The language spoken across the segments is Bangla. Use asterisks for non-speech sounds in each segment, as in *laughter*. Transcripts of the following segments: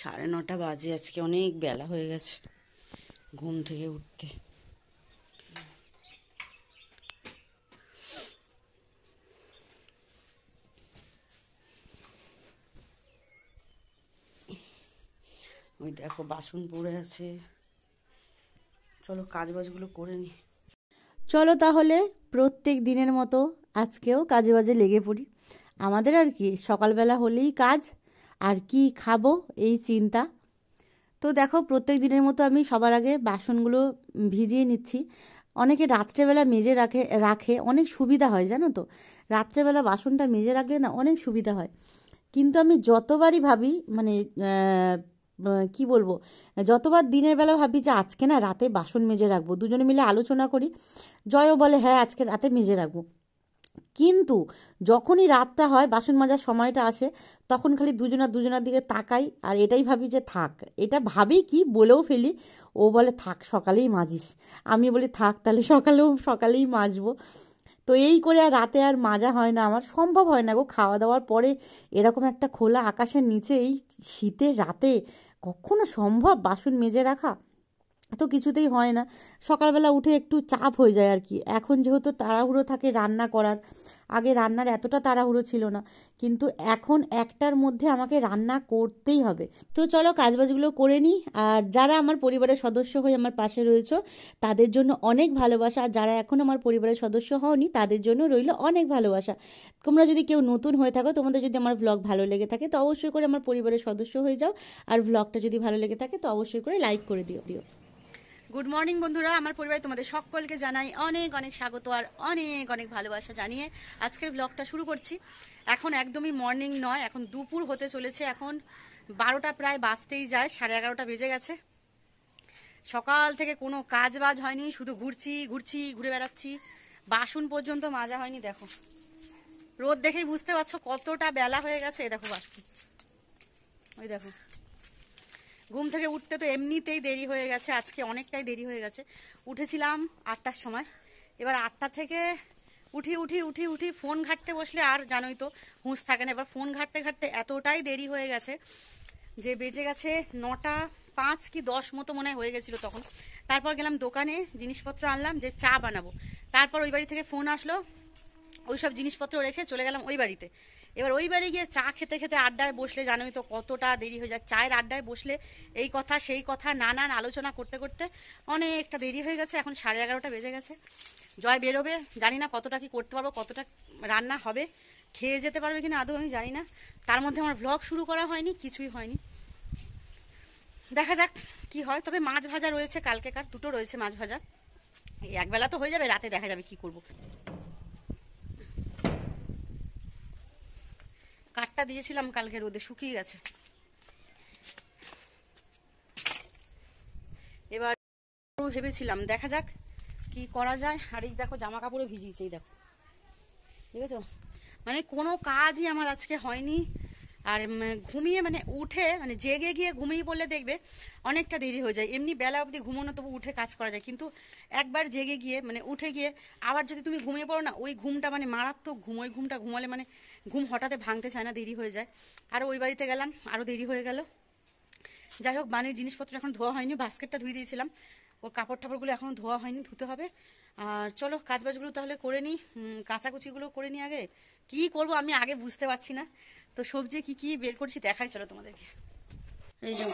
সাড়ে নটা বাজে আজকে অনেক বেলা হয়ে গেছে ঘুম থেকে উঠতে ওই দেখো বাসন পড়ে আছে চলো কাজ বাজগুলো করে নি চলো তাহলে প্রত্যেক দিনের মতো আজকেও কাজে বাজে লেগে পড়ি আমাদের আর কি সকালবেলা হলেই কাজ আর কি খাবো এই চিন্তা তো দেখো প্রত্যেক দিনের মতো আমি সবার আগে বাসনগুলো ভিজিয়ে নিচ্ছি অনেকে রাত্রেবেলা মেজে রাখে রাখে অনেক সুবিধা হয় জানো তো রাত্রেবেলা বাসনটা মেজে রাখলে না অনেক সুবিধা হয় কিন্তু আমি যতবারই ভাবি মানে কি বলবো যতবার দিনের বেলা ভাবি যে আজকে না রাতে বাসন মেজে রাখবো দুজনে মিলে আলোচনা করি জয়ও বলে হ্যাঁ আজকে রাতে মেজে রাখবো কিন্তু যখনই রাতটা হয় বাসন মাজার সময়টা আসে তখন খালি দুজনা দুজনার দিকে তাকাই আর এটাই ভাবি যে থাক এটা ভাবি কি বলেও ফেলি ও বলে থাক সকালেই মাজিস আমি বলি থাক তাহলে সকালেও সকালেই মাজবো তো এই করে আর রাতে আর মাজা হয় না আমার সম্ভব হয় না গো খাওয়া দাওয়ার পরে এরকম একটা খোলা আকাশের নিচে এই শীতের রাতে কখনো সম্ভব বাসন মেজে রাখা তো কিছুতেই হয় না সকালবেলা উঠে একটু চাপ হয়ে যায় আর কি এখন যেহেতু তাড়াহুড়ো থাকে রান্না করার আগে রান্নার এতটা তাড়াহুড়ো ছিল না কিন্তু এখন একটার মধ্যে আমাকে রান্না করতেই হবে তো চলো কাজবাজগুলো করে নিই আর যারা আমার পরিবারের সদস্য হয়ে আমার পাশে রয়েছ তাদের জন্য অনেক ভালোবাসা আর যারা এখন আমার পরিবারের সদস্য হওনি তাদের জন্য রইল অনেক ভালোবাসা তোমরা যদি কেউ নতুন হয়ে থাকো তোমাদের যদি আমার ব্লগ ভালো লেগে থাকে তো অবশ্যই করে আমার পরিবারের সদস্য হয়ে যাও আর ব্লগটা যদি ভালো লেগে থাকে তো অবশ্যই করে লাইক করে দিও দিও গুড মর্নিং বন্ধুরা আমার পরিবারে তোমাদের সকলকে জানাই অনেক অনেক স্বাগত আর অনেক অনেক ভালোবাসা জানিয়ে আজকের ব্লগটা শুরু করছি এখন একদমই মর্নিং নয় এখন দুপুর হতে চলেছে এখন বারোটা প্রায় বাঁচতেই যায় সাড়ে এগারোটা বেজে গেছে সকাল থেকে কোনো কাজ বাজ হয়নি শুধু ঘুরছি ঘুরছি ঘুরে বেড়াচ্ছি বাসন পর্যন্ত মাজা হয়নি দেখো রোদ দেখেই বুঝতে পারছো কতটা বেলা হয়ে গেছে দেখো বাসন ওই দেখো ঘুম থেকে উঠতে তো এমনিতেই দেরি হয়ে গেছে আজকে অনেকটাই দেরি হয়ে গেছে উঠেছিলাম আটটার সময় এবার আটটা থেকে উঠি উঠি উঠি উঠি ফোন ঘাটতে বসলে আর জানোই তো হুঁশ থাকে না এবার ফোন ঘাটতে ঘাটতে এতটাই দেরি হয়ে গেছে যে বেজে গেছে নটা পাঁচ কি দশ মতো মনে হয়ে গেছিলো তখন তারপর গেলাম দোকানে জিনিসপত্র আনলাম যে চা বানাবো তারপর ওই বাড়ি থেকে ফোন আসলো ওই সব জিনিসপত্র রেখে চলে গেলাম ওই বাড়িতে এবার ওই বাড়ি গিয়ে চা খেতে খেতে আড্ডায় বসলে জানোই তো কতটা দেরি হয়ে যায় চায়ের আড্ডায় বসলে এই কথা সেই কথা নানান আলোচনা করতে করতে অনেকটা দেরি হয়ে গেছে এখন সাড়ে এগারোটা বেজে গেছে জয় বেরোবে জানি না কতটা কি করতে পারবো কতটা রান্না হবে খেয়ে যেতে পারবে কিনা আদৌ আমি জানি না তার মধ্যে আমার ব্লগ শুরু করা হয়নি কিছুই হয়নি দেখা যাক কি হয় তবে মাছ ভাজা রয়েছে কালকে কার দুটো রয়েছে মাছ ভাজা একবেলা তো হয়ে যাবে রাতে দেখা যাবে কি করব। কাঠটা দিয়েছিলাম কালকে রোদে শুকিয়ে গেছে এবার ভেবেছিলাম দেখা যাক কি করা যায় আর এই দেখো জামা কাপড়ে ভিজিয়েছে এই দেখো ঠিক আছে মানে কোনো কাজই আমার আজকে হয়নি আর ঘুমিয়ে মানে উঠে মানে জেগে গিয়ে ঘুমিয়ে পড়লে দেখবে অনেকটা দেরি হয়ে যায় এমনি বেলা অবধি ঘুমোনো তবু উঠে কাজ করা যায় কিন্তু একবার জেগে গিয়ে মানে উঠে গিয়ে আবার যদি তুমি ঘুমিয়ে পড়ো না ওই ঘুমটা মানে মারাত্মক ঘুম ওই ঘুমটা ঘুমালে মানে ঘুম হঠাৎ ভাঙতে চায় না দেরি হয়ে যায় আর ওই বাড়িতে গেলাম আরও দেরি হয়ে গেল যাই হোক বানির জিনিসপত্র এখন ধোয়া হয়নি বাস্কেটটা ধুয়ে দিয়েছিলাম ওর কাপড় টাপড়গুলো এখনও ধোয়া হয়নি ধুতে হবে আর চলো কাজবাজগুলো তাহলে করে নিই কাচাকুচিগুলো করে নিই আগে কি করব আমি আগে বুঝতে পারছি না তো সবজি কি কি বের করছি দেখাই চলো তোমাদেরকে এই যে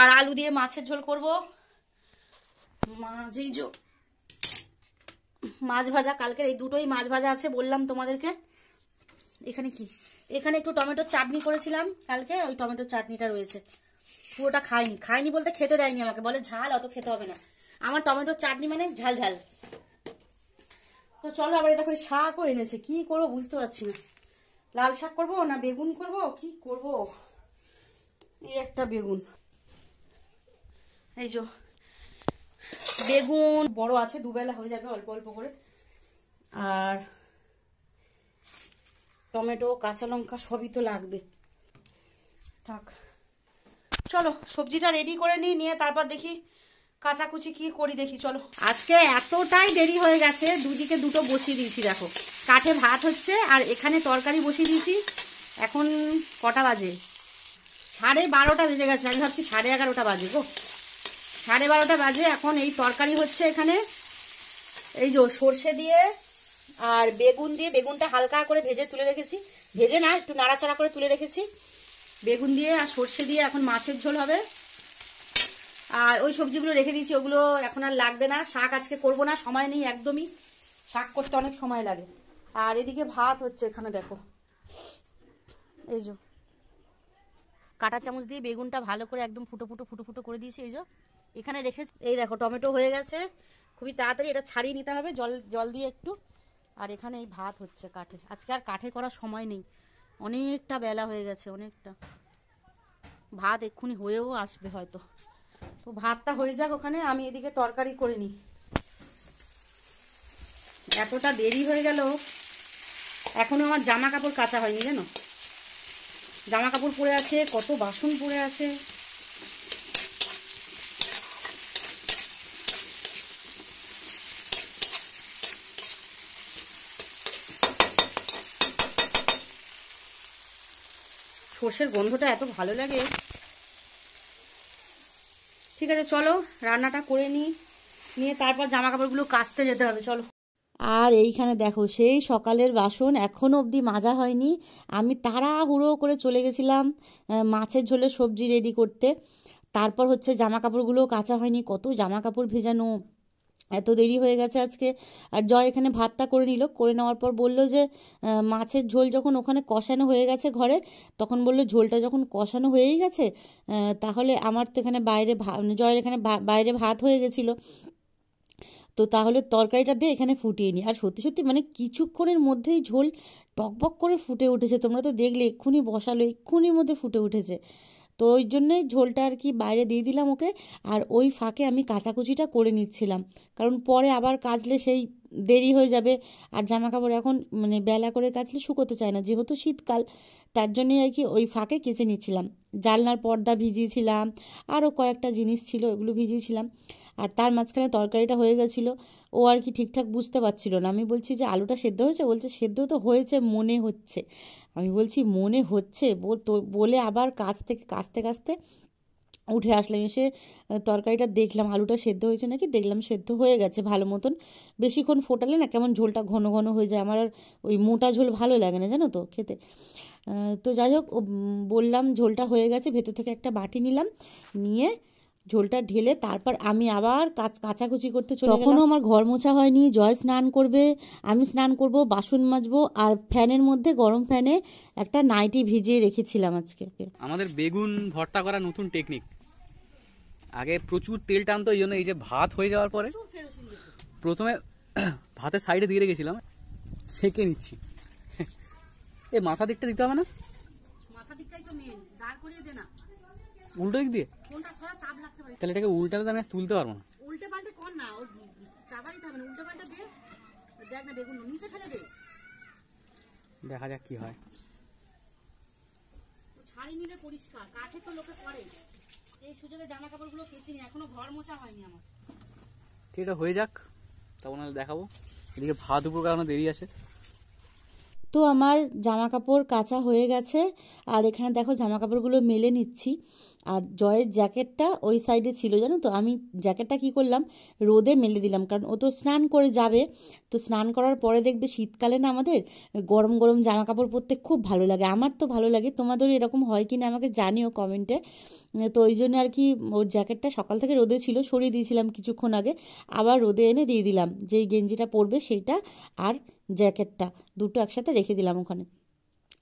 আর আলু দিয়ে মাছের ঝোল করব মাছ এই যে মাছ ভাজা কালকের এই দুটোই মাছ ভাজা আছে বললাম তোমাদেরকে এখানে কি এখানে একটু টমেটো চাটনি করেছিলাম কালকে ওই টমেটো চাটনিটা রয়েছে পুরোটা খাইনি খাইনি বলতে খেতে দেয়নি আমাকে বলে ঝাল অত খেতে হবে না আমার টমেটো চাটনি মানে ঝাল ঝাল তো চলো আবার দেখো শাকও এনেছে কি করবো বুঝতে পারছি না লাল শাক করবো না বেগুন করব কি করব এই একটা বেগুন এই যো বেগুন বড় আছে দুবেলা হয়ে যাবে অল্প অল্প করে আর টমেটো কাঁচা লঙ্কা সবই তো লাগবে থাক চলো সবজিটা রেডি করে নিই নিয়ে তারপর দেখি কাচাকুচি কি করি দেখি চলো আজকে এতটাই দেরি হয়ে গেছে দুদিকে দুটো বসিয়ে দিয়েছি দেখো কাঠে ভাত হচ্ছে আর এখানে তরকারি বসিয়ে দিয়েছি এখন কটা বাজে সাড়ে বারোটা বেজে গেছে আমি ভাবছি সাড়ে এগারোটা বাজে গো সাড়ে বারোটা বাজে এখন এই তরকারি হচ্ছে এখানে এই যে সর্ষে দিয়ে আর বেগুন দিয়ে বেগুনটা হালকা করে ভেজে তুলে রেখেছি ভেজে না একটু নাড়াচাড়া করে তুলে রেখেছি বেগুন দিয়ে আর সর্ষে দিয়ে এখন মাছের ঝোল হবে আর ওই সবজিগুলো রেখে দিয়েছি ওগুলো এখন আর লাগবে না শাক আজকে করব না সময় নেই একদমই শাক করতে অনেক সময় লাগে আর এদিকে ভাত হচ্ছে এখানে দেখো এই যো কাটা চামচ দিয়ে বেগুনটা ভালো করে একদম ফুটো ফুটো ফুটো ফুটো করে দিয়েছি এই যো এখানে রেখে এই দেখো টমেটো হয়ে গেছে খুবই তাড়াতাড়ি এটা ছাড়িয়ে নিতে হবে জল জল দিয়ে একটু আর এখানে এই ভাত হচ্ছে কাঠে আজকে আর কাঠে করার সময় নেই অনেকটা বেলা হয়ে গেছে অনেকটা ভাত এক্ষুনি হয়েও আসবে হয়তো তো ভাতটা হয়ে যাক ওখানে আমি এদিকে তরকারি করে নিই এতটা দেরি হয়ে গেল এখনও আমার জামা কাপড় কাঁচা হয়নি জানো জামা কাপড় পরে আছে কত বাসন পরে আছে সর্ষের গন্ধটা এত ভালো লাগে ঠিক আছে চলো রান্নাটা করে নিই নিয়ে তারপর জামা কাপড়গুলো কাচতে যেতে হবে চলো আর এইখানে দেখো সেই সকালের বাসন এখনও অবধি মাজা হয়নি আমি তাড়াহুড়ো করে চলে গেছিলাম মাছের ঝোলের সবজি রেডি করতে তারপর হচ্ছে জামা কাপড়গুলোও কাঁচা হয়নি কত জামা কাপড় ভেজানো এত দেরি হয়ে গেছে আজকে আর জয় এখানে ভাতটা করে নিল করে নেওয়ার পর বলল যে মাছের ঝোল যখন ওখানে কষানো হয়ে গেছে ঘরে তখন বলল ঝোলটা যখন কষানো হয়েই গেছে তাহলে আমার তো এখানে বাইরে মানে জয়ের এখানে বাইরে ভাত হয়ে গেছিলো তো তাহলে তরকারিটা দিয়ে এখানে ফুটিয়ে নিই আর সত্যি সত্যি মানে কিছুক্ষণের মধ্যেই ঝোল টকবক করে ফুটে উঠেছে তোমরা তো দেখলে এক্ষুনি বসালো এক্ষুনির মধ্যে ফুটে উঠেছে তো ওই জন্যই ঝোলটা আর কি বাইরে দিয়ে দিলাম ওকে আর ওই ফাঁকে আমি কাচাকুচিটা করে নিচ্ছিলাম কারণ পরে আবার কাজলে সেই দেরি হয়ে যাবে আর জামা কাপড় এখন মানে বেলা করে কাচলে শুকোতে চায় না যেহেতু শীতকাল তার জন্যই আর কি ওই ফাঁকে কেচে নিচ্ছিলাম জালনার পর্দা ভিজিয়েছিলাম আরও কয়েকটা জিনিস ছিল ওগুলো ভিজিয়েছিলাম আর তার মাঝখানে তরকারিটা হয়ে গেছিলো ও আর কি ঠিকঠাক বুঝতে পারছিল না আমি বলছি যে আলুটা সেদ্ধ হয়েছে বলছে সেদ্ধ তো হয়েছে মনে হচ্ছে আমি বলছি মনে হচ্ছে বলে আবার কাছ থেকে কাছতে কাছতে উঠে আসলাম এসে তরকারিটা দেখলাম আলুটা সেদ্ধ হয়েছে নাকি দেখলাম সেদ্ধ হয়ে গেছে ভালো মতন বেশিক্ষণ ফোটালে না কেমন ঝোলটা ঘন ঘন হয়ে যায় আমার ওই মোটা ঝোল ভালো লাগে না জানো তো খেতে তো যাই হোক বললাম ঝোলটা হয়ে গেছে ভেতর থেকে একটা বাটি নিলাম নিয়ে ঝোলটা ঢেলে তারপর আমি আবার কাচ কাচাকুচি করতে চলে তখনও আমার ঘর মোছা হয়নি জয় স্নান করবে আমি স্নান করব বাসন মাজবো আর ফ্যানের মধ্যে গরম ফ্যানে একটা নাইটি ভিজিয়ে রেখেছিলাম আজকে আমাদের বেগুন ভর্তা করা নতুন টেকনিক আগে প্রচুর তেল টানতো এই জন্য এই যে ভাত হয়ে যাওয়ার পরে প্রথমে *clears throat* ভাতের সাইডে দিয়ে রেখেছিলাম সেঁকে নিচ্ছি *laughs* এ মাথা দিকটা দিতে হবে না উল্টো দিক দিয়ে তাহলে এটাকে উল্টালে আমি তুলতে পারবো না উল্টে পাল্টে কর না না উল্টে পাল্টে দে দেখ না বেগুন নিচে ফেলে দে দেখা যাক কি হয় ছাড়ি নিলে পরিষ্কার কাঠে তো লোকে এই জামা এখনো ঘর মোছা হয়নি আমার ঠিক এটা হয়ে যাক তখন দেখাবো এদিকে ভাত উপর কারণে দেরি আছে তো আমার জামা কাপড় কাঁচা হয়ে গেছে আর এখানে দেখো জামা কাপড়গুলো মেলে নিচ্ছি আর জয়ের জ্যাকেটটা ওই সাইডে ছিল জানো তো আমি জ্যাকেটটা কি করলাম রোদে মেলে দিলাম কারণ ও তো স্নান করে যাবে তো স্নান করার পরে দেখবে শীতকালে না আমাদের গরম গরম জামা কাপড় পরতে খুব ভালো লাগে আমার তো ভালো লাগে তোমাদের এরকম হয় কি না আমাকে জানিও কমেন্টে তো ওই জন্য আর কি ওর জ্যাকেটটা সকাল থেকে রোদে ছিল সরিয়ে দিয়েছিলাম কিছুক্ষণ আগে আবার রোদে এনে দিয়ে দিলাম যেই গেঞ্জিটা পরবে সেইটা আর জ্যাকেটটা দুটো একসাথে রেখে দিলাম ওখানে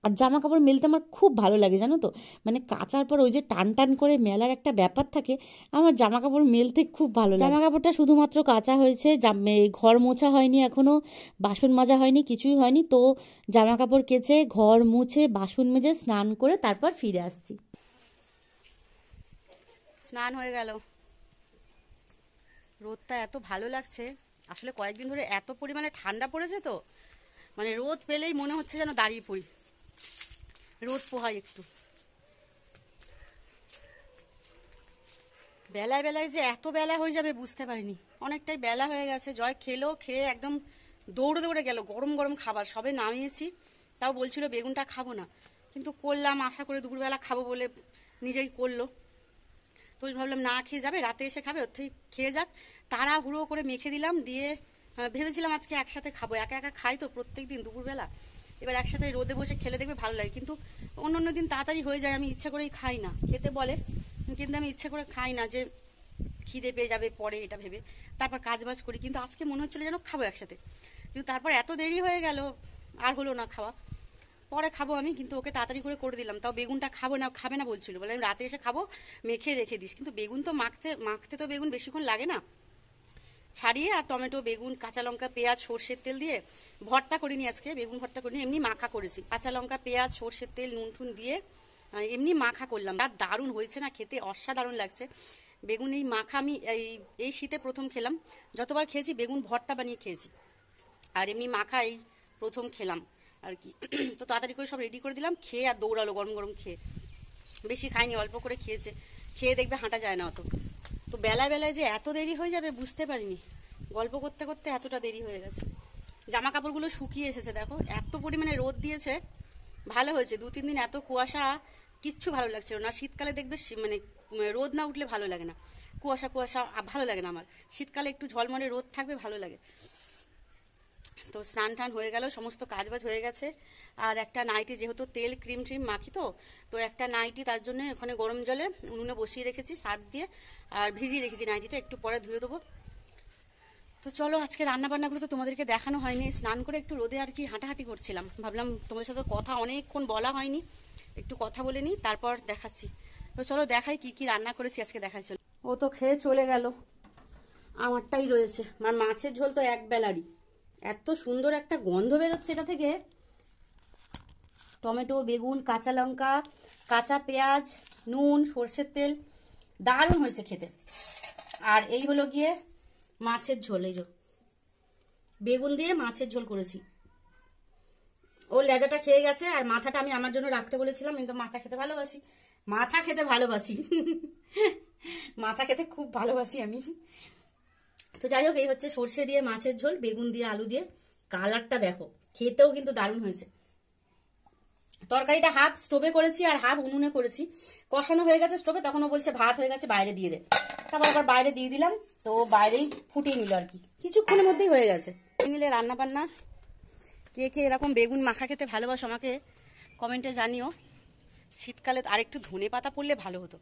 আর জামা কাপড় মেলতে আমার খুব ভালো লাগে জানো তো মানে কাচার পর ওই যে টান টান করে মেলার একটা ব্যাপার থাকে আমার জামা কাপড় মেলতে খুব ভালো লাগে জামা কাপড়টা শুধুমাত্র কাচা হয়েছে ঘর মোছা হয়নি এখনও বাসন মাজা হয়নি কিছুই হয়নি তো জামা কাপড় কেচে ঘর মুছে বাসন মেজে স্নান করে তারপর ফিরে আসছি স্নান হয়ে গেল রোদটা এত ভালো লাগছে আসলে কয়েকদিন ধরে এত পরিমাণে ঠান্ডা পড়েছে তো মানে রোদ পেলেই মনে হচ্ছে যেন দাঁড়িয়ে পড়ি রোদ পোহাই একটু বেলায় বেলায় যে এত বেলা হয়ে যাবে বুঝতে পারিনি অনেকটাই বেলা হয়ে গেছে জয় খেলো খেয়ে একদম দৌড়ে দৌড়ে গেল গরম গরম খাবার সবে নামিয়েছি তাও বলছিল বেগুনটা খাবো না কিন্তু করলাম আশা করে দুপুরবেলা খাবো বলে নিজেই করলো তো ভাবলাম না খেয়ে যাবে রাতে এসে খাবে ওর খেয়ে যাক হুড়ো করে মেখে দিলাম দিয়ে ভেবেছিলাম আজকে একসাথে খাবো একা একা খাই তো প্রত্যেক দিন দুপুরবেলা এবার একসাথে রোদে বসে খেলে দেখবে ভালো লাগে কিন্তু অন্য অন্য দিন তাড়াতাড়ি হয়ে যায় আমি ইচ্ছা করেই খাই না খেতে বলে কিন্তু আমি ইচ্ছা করে খাই না যে খিদে পেয়ে যাবে পরে এটা ভেবে তারপর কাজ বাজ করি কিন্তু আজকে মনে হচ্ছিলো যেন খাবো একসাথে কিন্তু তারপর এত দেরি হয়ে গেল আর হলো না খাওয়া পরে খাবো আমি কিন্তু ওকে তাড়াতাড়ি করে করে দিলাম তাও বেগুনটা খাবো না খাবে না বলছিল বলে আমি রাতে এসে খাবো মেখে রেখে দিস কিন্তু বেগুন তো মাখতে মাখতে তো বেগুন বেশিক্ষণ লাগে না ছাড়িয়ে আর টমেটো বেগুন কাঁচা লঙ্কা পেঁয়াজ সর্ষের তেল দিয়ে ভর্তা করিনি আজকে বেগুন ভর্তা করিনি এমনি মাখা করেছি কাঁচা লঙ্কা পেঁয়াজ সর্ষের তেল নুন ঠুন দিয়ে এমনি মাখা করলাম আর দারুণ হয়েছে না খেতে অসাধারণ লাগছে বেগুন এই মাখা আমি এই এই শীতে প্রথম খেলাম যতবার খেয়েছি বেগুন ভর্তা বানিয়ে খেয়েছি আর এমনি মাখা এই প্রথম খেলাম আর কি *clears throat* তো তাড়াতাড়ি করে সব রেডি করে দিলাম খেয়ে আর দৌড়ালো গরম গরম খেয়ে বেশি খাইনি অল্প করে খেয়েছে খেয়ে দেখবে হাঁটা যায় না অত তো বেলা বেলায় যে এত দেরি হয়ে যাবে বুঝতে পারিনি গল্প করতে করতে এতটা দেরি হয়ে গেছে জামা কাপড়গুলো শুকিয়ে এসেছে দেখো এত পরিমাণে রোদ দিয়েছে ভালো হয়েছে দু তিন দিন এত কুয়াশা কিচ্ছু ভালো লাগছিল না শীতকালে দেখবে মানে রোদ না উঠলে ভালো লাগে না কুয়াশা কুয়াশা ভালো লাগে না আমার শীতকালে একটু ঝলমলে রোদ থাকবে ভালো লাগে তো স্নান টান হয়ে গেল সমস্ত কাজ বাজ হয়ে গেছে আর একটা নাইটি যেহেতু তেল ক্রিম ট্রিম মাখি তো তো একটা নাইটি তার জন্য ওখানে গরম জলে উনুনে বসিয়ে রেখেছি সার দিয়ে আর ভিজিয়ে রেখেছি নাইটিটা একটু পরে ধুয়ে দেবো তো চলো আজকে রান্নাবান্নাগুলো তো তোমাদেরকে দেখানো হয়নি স্নান করে একটু রোদে আর কি হাঁটাহাঁটি করছিলাম ভাবলাম তোমাদের সাথে কথা অনেকক্ষণ বলা হয়নি একটু কথা বলে নিই তারপর দেখাচ্ছি তো চলো দেখাই কি কি রান্না করেছি আজকে দেখাই চলো ও তো খেয়ে চলে গেল আমারটাই রয়েছে মানে মাছের ঝোল তো এক বেলারই এত সুন্দর একটা গন্ধ বেরোচ্ছে এটা থেকে টমেটো বেগুন কাঁচা লঙ্কা কাঁচা পেঁয়াজ নুন সর্ষের তেল দারুণ হয়েছে খেতে আর এই হলো গিয়ে মাছের ঝোল এই বেগুন দিয়ে মাছের ঝোল করেছি ও লেজাটা খেয়ে গেছে আর মাথাটা আমি আমার জন্য রাখতে বলেছিলাম কিন্তু মাথা খেতে ভালোবাসি মাথা খেতে ভালোবাসি মাথা খেতে খুব ভালোবাসি আমি তো যাই হোক এই হচ্ছে সর্ষে দিয়ে মাছের ঝোল বেগুন দিয়ে আলু দিয়ে কালারটা দেখো খেতেও কিন্তু দারুণ হয়েছে তরকারিটা হাফ স্টোভে করেছি আর হাফ উনুনে করেছি কষানো হয়ে গেছে স্টোভে তখনও বলছে ভাত হয়ে গেছে বাইরে দিয়ে দে তারপর আবার বাইরে দিয়ে দিলাম তো বাইরেই ফুটিয়ে নিল আর কি কিছুক্ষণের মধ্যেই হয়ে গেছে নিলে রান্না বান্না কে কে এরকম বেগুন মাখা খেতে ভালোবাসো আমাকে কমেন্টে জানিও শীতকালে আরেকটু ধনে পাতা পড়লে ভালো হতো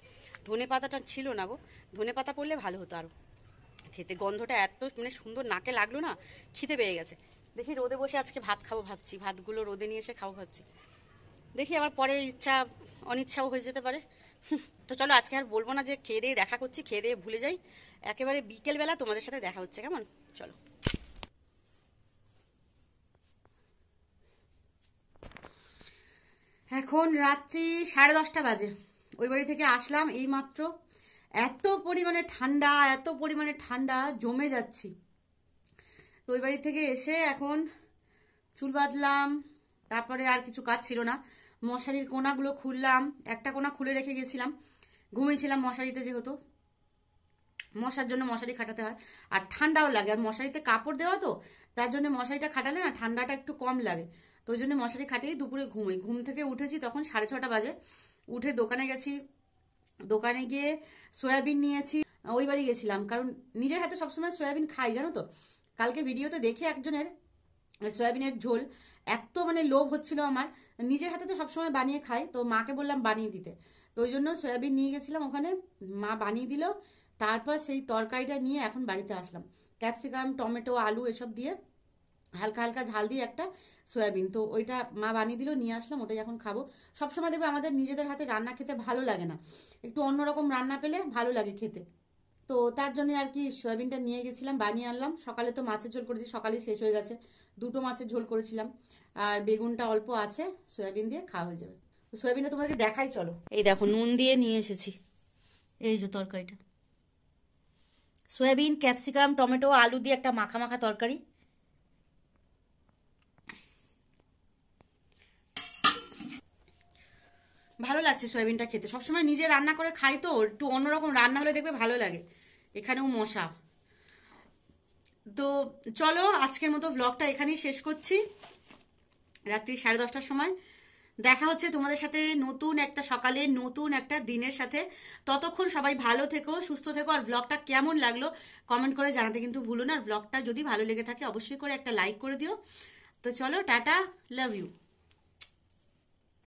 ধনে পাতাটা ছিল না গো ধনে পাতা পড়লে ভালো হতো আরও খেতে গন্ধটা এত মানে সুন্দর নাকে লাগলো না খিদে পেয়ে গেছে দেখি রোদে বসে আজকে ভাত খাবো ভাবছি ভাতগুলো রোদে নিয়ে এসে খাবো ভাবছি দেখি আবার পরে ইচ্ছা অনিচ্ছাও হয়ে যেতে পারে *laughs* তো চলো আজকে আর বলবো না যে খেয়ে দিয়ে দেখা করছি খেয়ে দিয়ে ভুলে যাই একেবারে বিকেলবেলা তোমাদের সাথে দেখা হচ্ছে কেমন চলো এখন রাত্রি সাড়ে দশটা বাজে ওই বাড়ি থেকে আসলাম এই মাত্র এত পরিমাণে ঠান্ডা এত পরিমাণে ঠান্ডা জমে যাচ্ছি তো ওই বাড়ি থেকে এসে এখন চুল বাঁধলাম তারপরে আর কিছু কাজ ছিল না মশারির কোনাগুলো খুললাম একটা কোনা খুলে রেখে গেছিলাম ঘুমিয়েছিলাম মশারিতে যেহেতু মশার জন্য মশারি খাটাতে হয় আর ঠান্ডাও লাগে আর মশারিতে কাপড় দেওয়া তো তার জন্য মশারিটা খাটালে না ঠান্ডাটা একটু কম লাগে তো ওই জন্য মশারি খাটিয়ে দুপুরে ঘুমোই ঘুম থেকে উঠেছি তখন সাড়ে ছটা বাজে উঠে দোকানে গেছি দোকানে গিয়ে সয়াবিন নিয়েছি ওই বাড়ি গেছিলাম কারণ নিজের হাতে সবসময় সয়াবিন খাই জানো তো কালকে ভিডিওতে দেখে একজনের সয়াবিনের ঝোল এত মানে লোভ হচ্ছিল আমার নিজের হাতে তো সবসময় বানিয়ে খাই তো মাকে বললাম বানিয়ে দিতে তো ওই জন্য সয়াবিন নিয়ে গেছিলাম ওখানে মা বানিয়ে দিল তারপর সেই তরকারিটা নিয়ে এখন বাড়িতে আসলাম ক্যাপসিকাম টমেটো আলু এসব দিয়ে হালকা হালকা ঝাল দিয়ে একটা সয়াবিন তো ওইটা মা বানিয়ে দিল নিয়ে আসলাম ওটাই এখন খাবো সবসময় দেখবে আমাদের নিজেদের হাতে রান্না খেতে ভালো লাগে না একটু অন্যরকম রান্না পেলে ভালো লাগে খেতে তো তার জন্য আর কি সয়াবিনটা নিয়ে গেছিলাম বানিয়ে আনলাম সকালে তো মাছের ঝোল করেছি সকালে শেষ হয়ে গেছে দুটো মাছের ঝোল করেছিলাম আর বেগুনটা অল্প আছে সয়াবিন দিয়ে খাওয়া হয়ে যাবে সয়াবিনটা তোমাকে দেখাই চলো এই দেখো নুন দিয়ে নিয়ে এসেছি এই যে তরকারিটা সয়াবিন ক্যাপসিকাম টমেটো আলু দিয়ে একটা মাখা মাখা তরকারি ভালো লাগছে সয়াবিনটা খেতে সবসময় নিজে রান্না করে খাই তো একটু অন্যরকম রান্না হলে দেখবে ভালো লাগে এখানেও মশা তো চলো আজকের মতো ব্লগটা এখানেই শেষ করছি রাত্রি সাড়ে দশটার সময় দেখা হচ্ছে তোমাদের সাথে নতুন একটা সকালে নতুন একটা দিনের সাথে ততক্ষণ সবাই ভালো থেকো সুস্থ থেকো আর ব্লগটা কেমন লাগলো কমেন্ট করে জানাতে কিন্তু ভুলো না আর ব্লগটা যদি ভালো লেগে থাকে অবশ্যই করে একটা লাইক করে দিও তো চলো টাটা লাভ ইউ